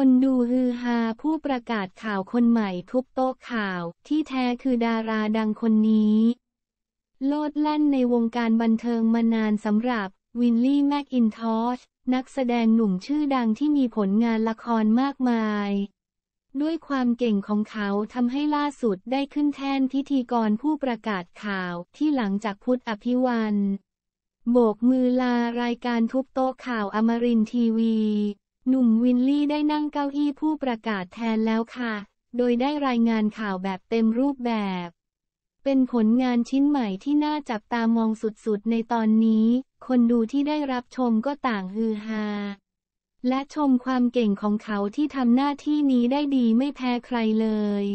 คนดูฮือฮาผู้ประกาศข่าวคนใหม่ทุบโต๊ะข่าว ที่แท้คือดาราดังคนนี้ โลดแล่นในวงการบันเทิงมานานสำหรับวินลี่แมคอินทอช นักแสดงหนุ่มชื่อดังที่มีผลงานละครมากมาย ด้วยความเก่งของเขาทำให้ล่าสุดได้ขึ้นแท่นพิธีกรผู้ประกาศข่าวที่หลังจากพุทธอภิวันโบกมือลารายการทุบโต๊ะข่าวอมรินทีวีหนุ่มวินลี่ได้นั่งเก้าอี้ผู้ประกาศแทนแล้วค่ะ โดยได้รายงานข่าวแบบเต็มรูปแบบ เป็นผลงานชิ้นใหม่ที่น่าจับตามองสุดๆในตอนนี้ คนดูที่ได้รับชมก็ต่างฮือฮา และชมความเก่งของเขาที่ทำหน้าที่นี้ได้ดีไม่แพ้ใครเลย